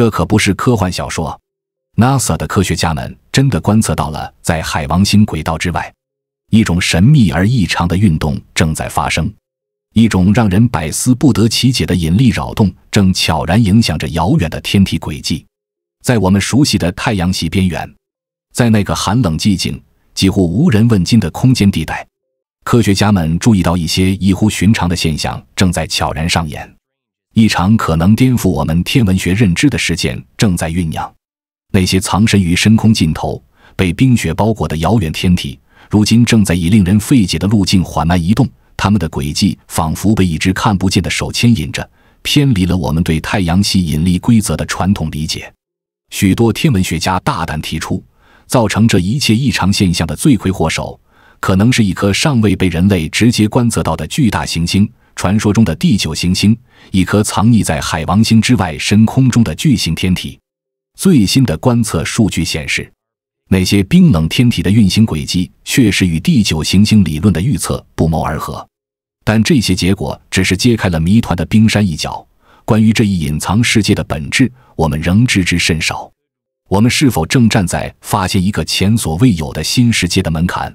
这可不是科幻小说，NASA 的科学家们真的观测到了，在海王星轨道之外，一种神秘而异常的运动正在发生，一种让人百思不得其解的引力扰动正悄然影响着遥远的天体轨迹。在我们熟悉的太阳系边缘，在那个寒冷寂静、几乎无人问津的空间地带，科学家们注意到一些异乎寻常的现象正在悄然上演。一场可能颠覆我们天文学认知的事件正在酝酿。那些藏身于深空尽头、被冰雪包裹的遥远天体，如今正在以令人费解的路径缓慢移动。它们的轨迹仿佛被一只看不见的手牵引着，偏离了我们对太阳系引力规则的传统理解。许多天文学家大胆提出，造成这一切异常现象的罪魁祸首，可能是一颗尚未被人类直接观测到的巨大行星。传说中的第九行星，一颗藏匿在海王星之外深空中的巨型天体。最新的观测数据显示，那些冰冷天体的运行轨迹确实与第九行星理论的预测不谋而合。但这些结果只是揭开了谜团的冰山一角。关于这一隐藏世界的本质，我们仍知之甚少。我们是否正站在发现一个前所未有的新世界的门槛？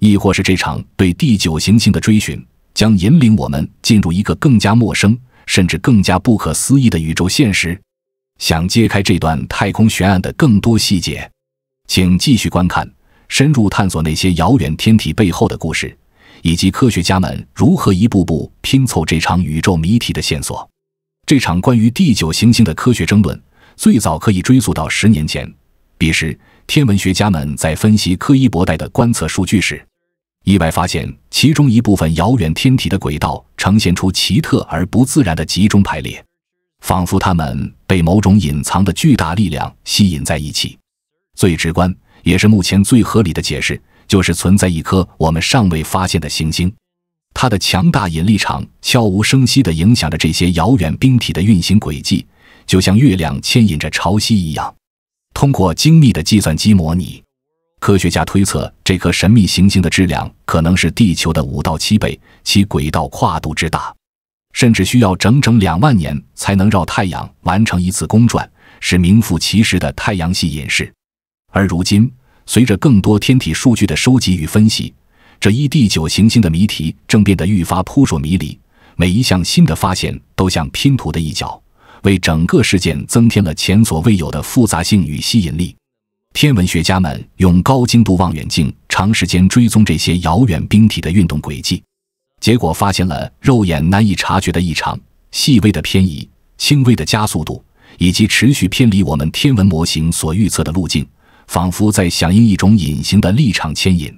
亦或是这场对第九行星的追寻？将引领我们进入一个更加陌生，甚至更加不可思议的宇宙现实。想揭开这段太空悬案的更多细节，请继续观看，深入探索那些遥远天体背后的故事，以及科学家们如何一步步拼凑这场宇宙谜题的线索。这场关于第九行星的科学争论，最早可以追溯到十年前，彼时天文学家们在分析柯伊伯带的观测数据时。意外发现，其中一部分遥远天体的轨道呈现出奇特而不自然的集中排列，仿佛它们被某种隐藏的巨大力量吸引在一起。最直观，也是目前最合理的解释，就是存在一颗我们尚未发现的行星，它的强大引力场悄无声息地影响着这些遥远冰体的运行轨迹，就像月亮牵引着潮汐一样。通过精密的计算机模拟。科学家推测，这颗神秘行星的质量可能是地球的五到七倍，其轨道跨度之大，甚至需要整整两万年才能绕太阳完成一次公转，是名副其实的“太阳系隐士”。而如今，随着更多天体数据的收集与分析，这一第九行星的谜题正变得愈发扑朔迷离。每一项新的发现都像拼图的一角，为整个事件增添了前所未有的复杂性与吸引力。天文学家们用高精度望远镜长时间追踪这些遥远冰体的运动轨迹，结果发现了肉眼难以察觉的异常、细微的偏移、轻微的加速度，以及持续偏离我们天文模型所预测的路径，仿佛在响应一种隐形的立场牵引。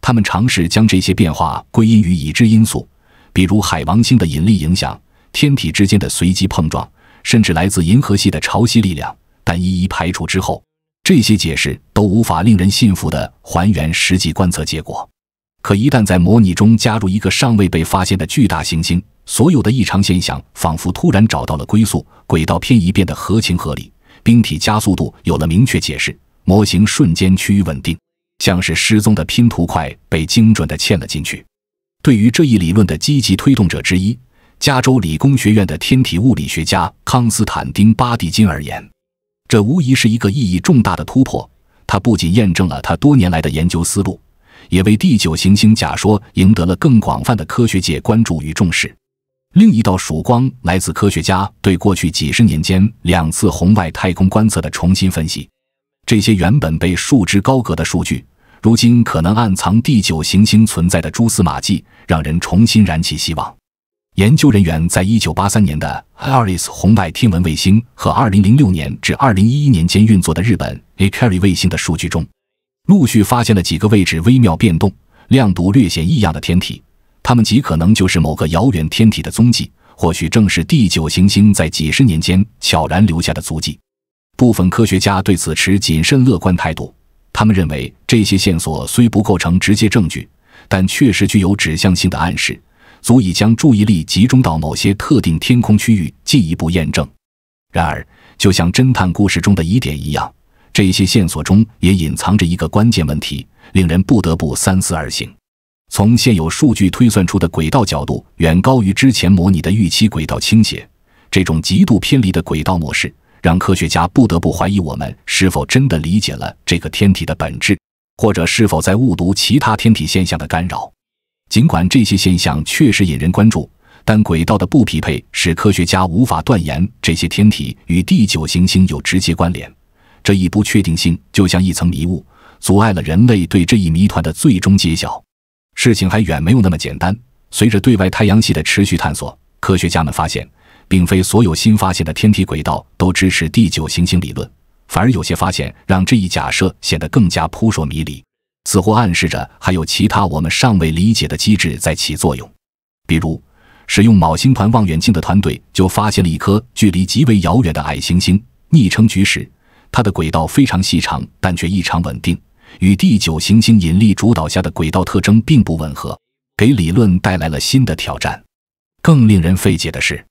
他们尝试将这些变化归因于已知因素，比如海王星的引力影响、天体之间的随机碰撞，甚至来自银河系的潮汐力量，但一一排除之后。这些解释都无法令人信服地还原实际观测结果。可一旦在模拟中加入一个尚未被发现的巨大行星，所有的异常现象仿佛突然找到了归宿，轨道偏移变得合情合理，冰体加速度有了明确解释，模型瞬间趋于稳定，像是失踪的拼图块被精准地嵌了进去。对于这一理论的积极推动者之一——加州理工学院的天体物理学家康斯坦丁·巴蒂金而言，这无疑是一个意义重大的突破，它不仅验证了他多年来的研究思路，也为第九行星假说赢得了更广泛的科学界关注与重视。另一道曙光来自科学家对过去几十年间两次红外太空观测的重新分析，这些原本被束之高阁的数据，如今可能暗藏第九行星存在的蛛丝马迹，让人重新燃起希望。研究人员在一九八三年的 a r i s 红外天文卫星和二零零六年至二零一一年间运作的日本 Akari 卫星的数据中，陆续发现了几个位置微妙变动、亮度略显异样的天体。它们极可能就是某个遥远天体的踪迹，或许正是第九行星在几十年间悄然留下的足迹。部分科学家对此持谨慎乐观态度，他们认为这些线索虽不构成直接证据，但确实具有指向性的暗示。足以将注意力集中到某些特定天空区域，进一步验证。然而，就像侦探故事中的疑点一样，这些线索中也隐藏着一个关键问题，令人不得不三思而行。从现有数据推算出的轨道角度远高于之前模拟的预期轨道倾斜，这种极度偏离的轨道模式，让科学家不得不怀疑我们是否真的理解了这个天体的本质，或者是否在误读其他天体现象的干扰。尽管这些现象确实引人关注，但轨道的不匹配使科学家无法断言这些天体与第九行星有直接关联。这一不确定性就像一层迷雾，阻碍了人类对这一谜团的最终揭晓。事情还远没有那么简单。随着对外太阳系的持续探索，科学家们发现，并非所有新发现的天体轨道都支持第九行星理论，反而有些发现让这一假设显得更加扑朔迷离。似乎暗示着还有其他我们尚未理解的机制在起作用，比如使用昴星团望远镜的团队就发现了一颗距离极为遥远的矮行星，昵称“局石”，它的轨道非常细长，但却异常稳定，与第九行星引力主导下的轨道特征并不吻合，给理论带来了新的挑战。更令人费解的是，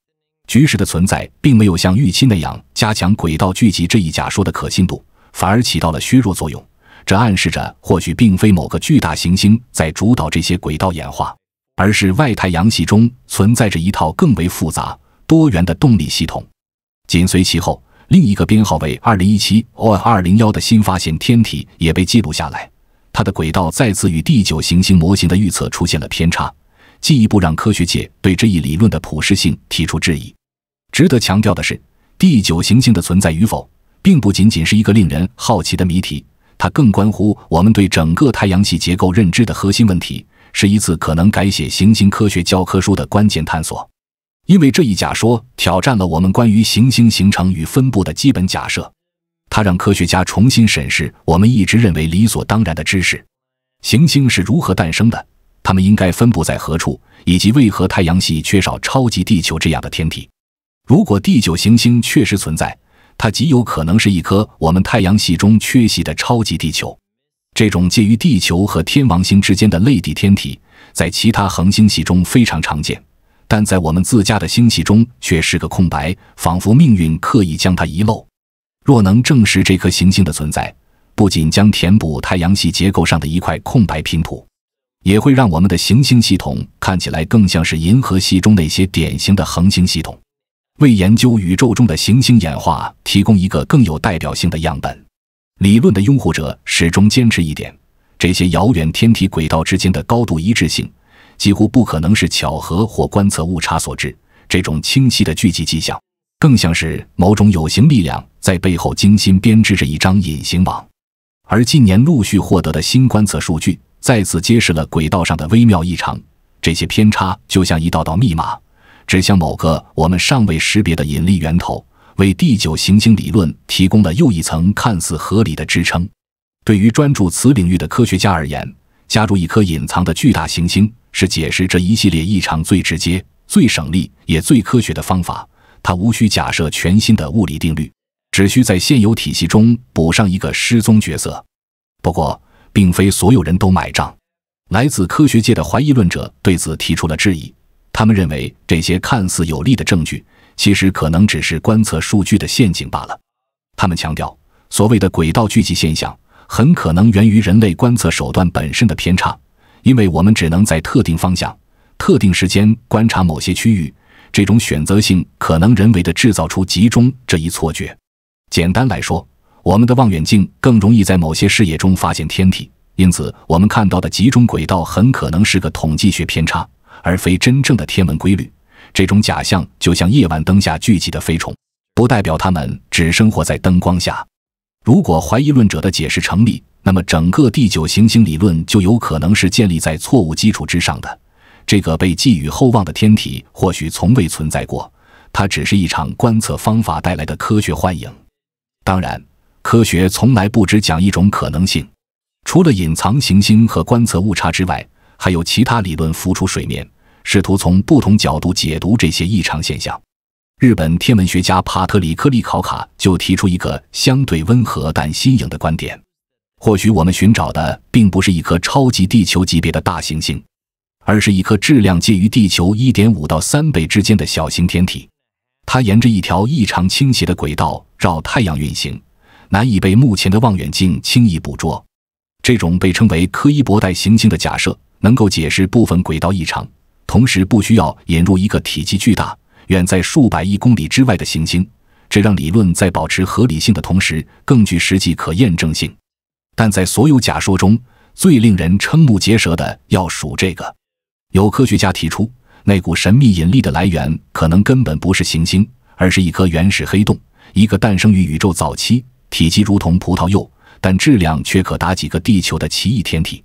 局石的存在并没有像玉清那样加强轨道聚集这一假说的可信度，反而起到了削弱作用。这暗示着，或许并非某个巨大行星在主导这些轨道演化，而是外太阳系中存在着一套更为复杂、多元的动力系统。紧随其后，另一个编号为2 0 1 7 o r 2 0 1的新发现天体也被记录下来，它的轨道再次与第九行星模型的预测出现了偏差，进一步让科学界对这一理论的普适性提出质疑。值得强调的是，第九行星的存在与否，并不仅仅是一个令人好奇的谜题。它更关乎我们对整个太阳系结构认知的核心问题，是一次可能改写行星科学教科书的关键探索。因为这一假说挑战了我们关于行星形成与分布的基本假设，它让科学家重新审视我们一直认为理所当然的知识：行星是如何诞生的，它们应该分布在何处，以及为何太阳系缺少超级地球这样的天体。如果第九行星确实存在，它极有可能是一颗我们太阳系中缺席的超级地球。这种介于地球和天王星之间的类地天体，在其他恒星系中非常常见，但在我们自家的星系中却是个空白，仿佛命运刻意将它遗漏。若能证实这颗行星的存在，不仅将填补太阳系结构上的一块空白拼图，也会让我们的行星系统看起来更像是银河系中那些典型的恒星系统。为研究宇宙中的行星演化提供一个更有代表性的样本，理论的拥护者始终坚持一点：这些遥远天体轨道之间的高度一致性，几乎不可能是巧合或观测误差所致。这种清晰的聚集迹象，更像是某种有形力量在背后精心编织着一张隐形网。而近年陆续获得的新观测数据，再次揭示了轨道上的微妙异常。这些偏差就像一道道密码。指向某个我们尚未识别的引力源头，为第九行星理论提供了又一层看似合理的支撑。对于专注此领域的科学家而言，加入一颗隐藏的巨大行星是解释这一系列异常最直接、最省力也最科学的方法。他无需假设全新的物理定律，只需在现有体系中补上一个失踪角色。不过，并非所有人都买账。来自科学界的怀疑论者对此提出了质疑。他们认为，这些看似有力的证据，其实可能只是观测数据的陷阱罢了。他们强调，所谓的轨道聚集现象，很可能源于人类观测手段本身的偏差，因为我们只能在特定方向、特定时间观察某些区域，这种选择性可能人为的制造出集中这一错觉。简单来说，我们的望远镜更容易在某些视野中发现天体，因此我们看到的集中轨道很可能是个统计学偏差。而非真正的天文规律，这种假象就像夜晚灯下聚集的飞虫，不代表它们只生活在灯光下。如果怀疑论者的解释成立，那么整个第九行星理论就有可能是建立在错误基础之上的。这个被寄予厚望的天体或许从未存在过，它只是一场观测方法带来的科学幻影。当然，科学从来不只讲一种可能性，除了隐藏行星和观测误差之外。还有其他理论浮出水面，试图从不同角度解读这些异常现象。日本天文学家帕特里克·利考卡就提出一个相对温和但新颖的观点：或许我们寻找的并不是一颗超级地球级别的大行星，而是一颗质量介于地球1.5到3倍之间的小型天体。它沿着一条异常倾斜的轨道绕太阳运行，难以被目前的望远镜轻易捕捉。这种被称为柯伊伯带行星的假设。能够解释部分轨道异常，同时不需要引入一个体积巨大、远在数百亿公里之外的行星，这让理论在保持合理性的同时更具实际可验证性。但在所有假说中最令人瞠目结舌的，要数这个：有科学家提出，那股神秘引力的来源可能根本不是行星，而是一颗原始黑洞——一个诞生于宇宙早期、体积如同葡萄柚，但质量却可达几个地球的奇异天体。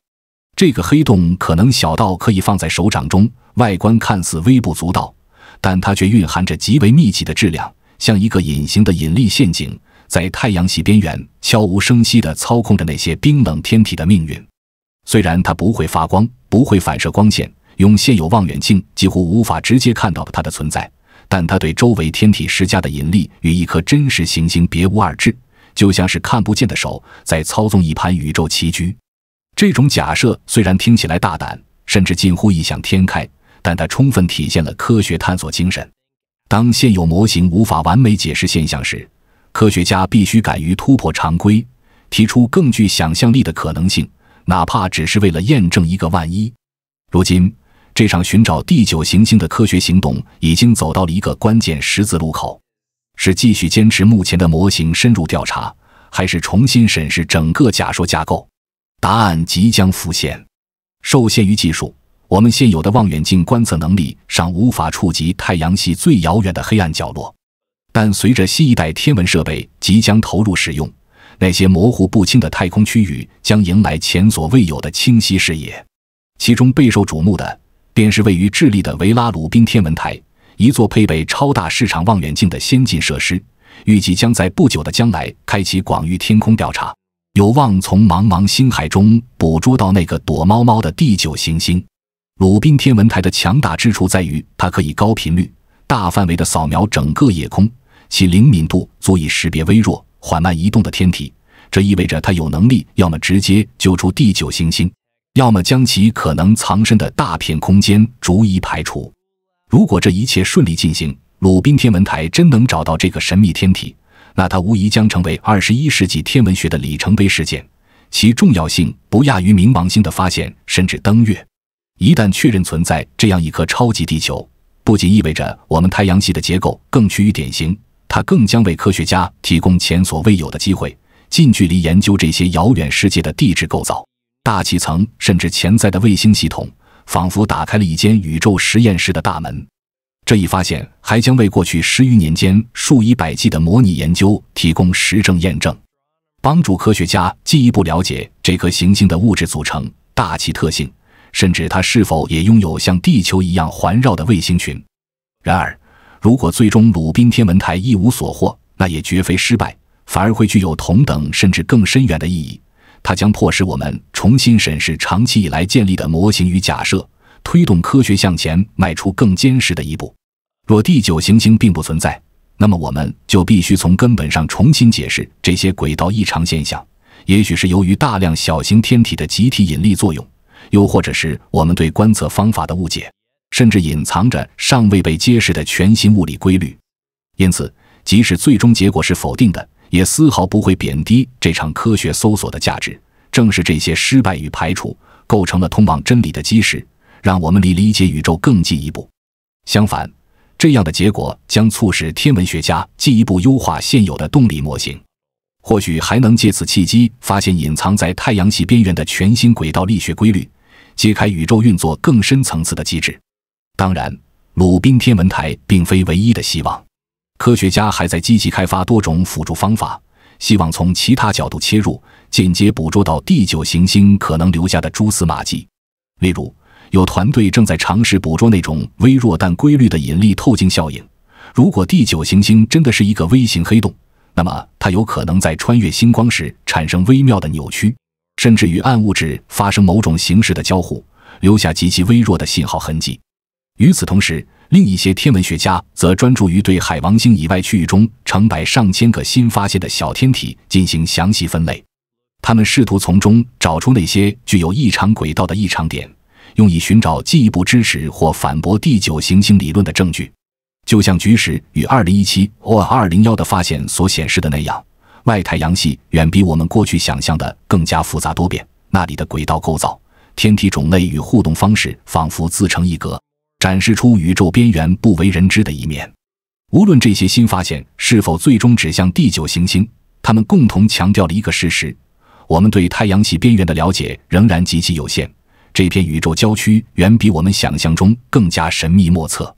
这个黑洞可能小到可以放在手掌中，外观看似微不足道，但它却蕴含着极为密集的质量，像一个隐形的引力陷阱，在太阳系边缘悄无声息地操控着那些冰冷天体的命运。虽然它不会发光，不会反射光线，用现有望远镜几乎无法直接看到它的存在，但它对周围天体施加的引力与一颗真实行星别无二致，就像是看不见的手在操纵一盘宇宙棋局。这种假设虽然听起来大胆，甚至近乎异想天开，但它充分体现了科学探索精神。当现有模型无法完美解释现象时，科学家必须敢于突破常规，提出更具想象力的可能性，哪怕只是为了验证一个万一。如今，这场寻找第九行星的科学行动已经走到了一个关键十字路口：是继续坚持目前的模型深入调查，还是重新审视整个假说架构？答案即将浮现。受限于技术，我们现有的望远镜观测能力尚无法触及太阳系最遥远的黑暗角落。但随着新一代天文设备即将投入使用，那些模糊不清的太空区域将迎来前所未有的清晰视野。其中备受瞩目的，便是位于智利的维拉鲁宾天文台，一座配备超大市场望远镜的先进设施，预计将在不久的将来开启广域天空调查。有望从茫茫星海中捕捉到那个躲猫猫的第九行星。鲁宾天文台的强大之处在于，它可以高频率、大范围的扫描整个夜空，其灵敏度足以识别微弱、缓慢移动的天体。这意味着它有能力，要么直接揪出第九行星，要么将其可能藏身的大片空间逐一排除。如果这一切顺利进行，鲁宾天文台真能找到这个神秘天体。那它无疑将成为二十一世纪天文学的里程碑事件，其重要性不亚于冥王星的发现甚至登月。一旦确认存在这样一颗超级地球，不仅意味着我们太阳系的结构更趋于典型，它更将为科学家提供前所未有的机会，近距离研究这些遥远世界的地质构造、大气层甚至潜在的卫星系统，仿佛打开了一间宇宙实验室的大门。这一发现还将为过去十余年间数以百计的模拟研究提供实证验证，帮助科学家进一步了解这颗行星的物质组成、大气特性，甚至它是否也拥有像地球一样环绕的卫星群。然而，如果最终鲁滨天文台一无所获，那也绝非失败，反而会具有同等甚至更深远的意义。它将迫使我们重新审视长期以来建立的模型与假设。推动科学向前迈出更坚实的一步。若第九行星并不存在，那么我们就必须从根本上重新解释这些轨道异常现象。也许是由于大量小型天体的集体引力作用，又或者是我们对观测方法的误解，甚至隐藏着尚未被揭示的全新物理规律。因此，即使最终结果是否定的，也丝毫不会贬低这场科学搜索的价值。正是这些失败与排除，构成了通往真理的基石。让我们离理解宇宙更进一步。相反，这样的结果将促使天文学家进一步优化现有的动力模型，或许还能借此契机发现隐藏在太阳系边缘的全新轨道力学规律，揭开宇宙运作更深层次的机制。当然，鲁宾天文台并非唯一的希望，科学家还在积极开发多种辅助方法，希望从其他角度切入，间接捕捉到第九行星可能留下的蛛丝马迹，例如。有团队正在尝试捕捉那种微弱但规律的引力透镜效应。如果第九行星真的是一个微型黑洞，那么它有可能在穿越星光时产生微妙的扭曲，甚至与暗物质发生某种形式的交互，留下极其微弱的信号痕迹。与此同时，另一些天文学家则专注于对海王星以外区域中成百上千个新发现的小天体进行详细分类，他们试图从中找出那些具有异常轨道的异常点。用以寻找进一步支持或反驳第九行星理论的证据，就像“菊石”与2017或201的发现所显示的那样，外太阳系远比我们过去想象的更加复杂多变。那里的轨道构造、天体种类与互动方式仿佛自成一格，展示出宇宙边缘不为人知的一面。无论这些新发现是否最终指向第九行星，它们共同强调了一个事实：我们对太阳系边缘的了解仍然极其有限。这片宇宙郊区远比我们想象中更加神秘莫测。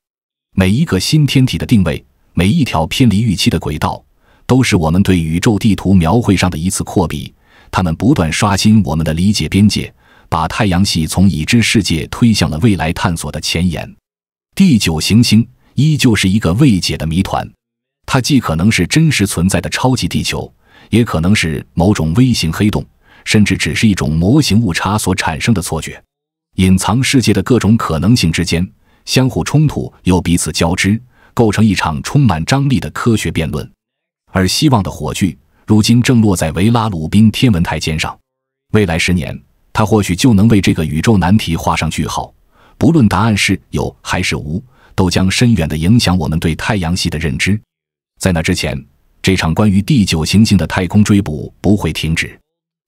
每一个新天体的定位，每一条偏离预期的轨道，都是我们对宇宙地图描绘上的一次扩笔。它们不断刷新我们的理解边界，把太阳系从已知世界推向了未来探索的前沿。第九行星依旧是一个未解的谜团，它既可能是真实存在的超级地球，也可能是某种微型黑洞，甚至只是一种模型误差所产生的错觉。隐藏世界的各种可能性之间相互冲突，又彼此交织，构成一场充满张力的科学辩论。而希望的火炬如今正落在维拉鲁宾天文台肩上。未来十年，它或许就能为这个宇宙难题画上句号。不论答案是有还是无，都将深远的影响我们对太阳系的认知。在那之前，这场关于第九行星的太空追捕不会停止。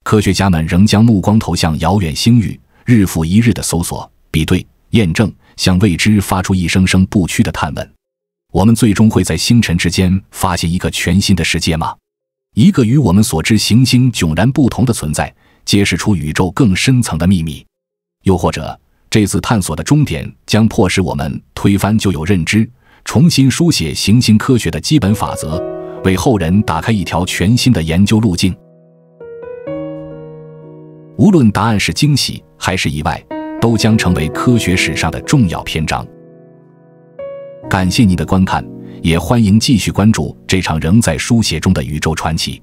科学家们仍将目光投向遥远星域。日复一日的搜索、比对、验证，向未知发出一声声不屈的探问。我们最终会在星辰之间发现一个全新的世界吗？一个与我们所知行星迥然不同的存在，揭示出宇宙更深层的秘密。又或者，这次探索的终点将迫使我们推翻旧有认知，重新书写行星科学的基本法则，为后人打开一条全新的研究路径。无论答案是惊喜。还是意外，都将成为科学史上的重要篇章。感谢您的观看，也欢迎继续关注这场仍在书写中的宇宙传奇。